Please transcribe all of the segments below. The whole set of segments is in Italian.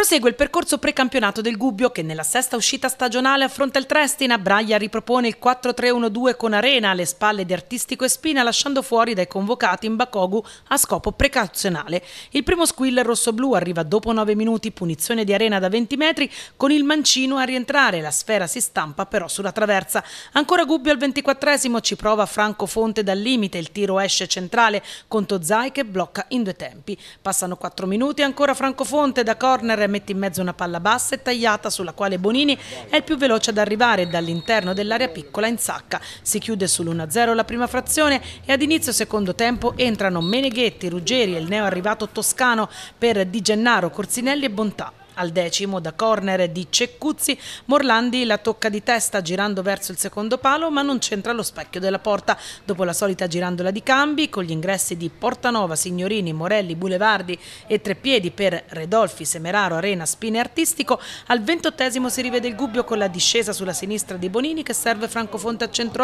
Prosegue il percorso precampionato del Gubbio che nella sesta uscita stagionale affronta il Trestina. Braglia ripropone il 4-3-1-2 con Arena alle spalle di Artistico e Spina lasciando fuori dai convocati in Bakogu a scopo precauzionale. Il primo squill rosso-blu arriva dopo 9 minuti, punizione di Arena da 20 metri con il mancino a rientrare. La sfera si stampa però sulla traversa. Ancora Gubbio al 24esimo ci prova Franco Fonte dal limite, il tiro esce centrale con Tozai che blocca in due tempi. Passano 4 minuti ancora Franco Fonte da corner e mette in mezzo una palla bassa e tagliata sulla quale Bonini è il più veloce ad arrivare dall'interno dell'area piccola in sacca. Si chiude sull'1-0 la prima frazione e ad inizio secondo tempo entrano Meneghetti, Ruggeri e il neo arrivato Toscano per Di Gennaro, Corsinelli e Bontà. Al decimo da corner di Ceccuzzi, Morlandi la tocca di testa girando verso il secondo palo ma non c'entra lo specchio della porta. Dopo la solita girandola di cambi, con gli ingressi di Portanova, Signorini, Morelli, Bulevardi e Treppiedi per Redolfi, Semeraro, Arena, Spine Artistico, al ventottesimo si rivede il Gubbio con la discesa sulla sinistra di Bonini che serve Francofonte a centro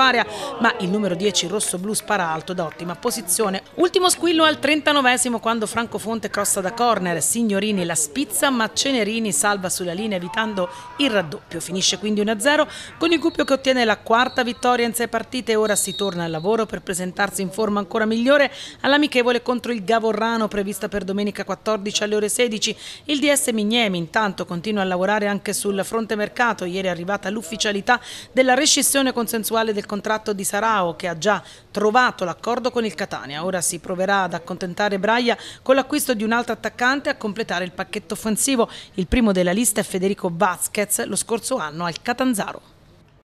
ma il numero 10 rosso-blu spara alto da ottima posizione. Ultimo squillo al trentanovesimo quando Francofonte crossa da corner, Signorini la spizza ma Cenerini Severini salva sulla linea evitando il raddoppio. Finisce quindi 1-0 con il Gubbio che ottiene la quarta vittoria in sei partite e ora si torna al lavoro per presentarsi in forma ancora migliore all'amichevole contro il Gavorrano prevista per domenica 14 alle ore 16. Il DS Mignemi intanto continua a lavorare anche sul fronte mercato. Ieri è arrivata l'ufficialità della rescissione consensuale del contratto di Sarao che ha già trovato l'accordo con il Catania. Ora si proverà ad accontentare Braia con l'acquisto di un altro attaccante a completare il pacchetto offensivo. Il primo della lista è Federico Vasquez, lo scorso anno al Catanzaro.